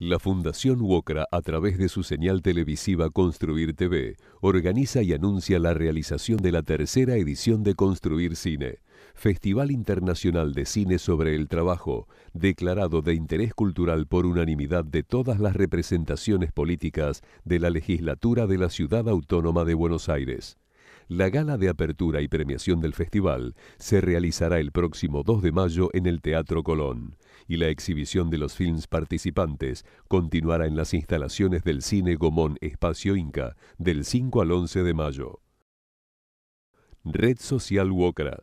La Fundación UOCRA, a través de su señal televisiva Construir TV, organiza y anuncia la realización de la tercera edición de Construir Cine, Festival Internacional de Cine sobre el Trabajo, declarado de interés cultural por unanimidad de todas las representaciones políticas de la legislatura de la Ciudad Autónoma de Buenos Aires. La gala de apertura y premiación del festival se realizará el próximo 2 de mayo en el Teatro Colón y la exhibición de los films participantes continuará en las instalaciones del Cine Gomón Espacio Inca del 5 al 11 de mayo. Red Social Wokra.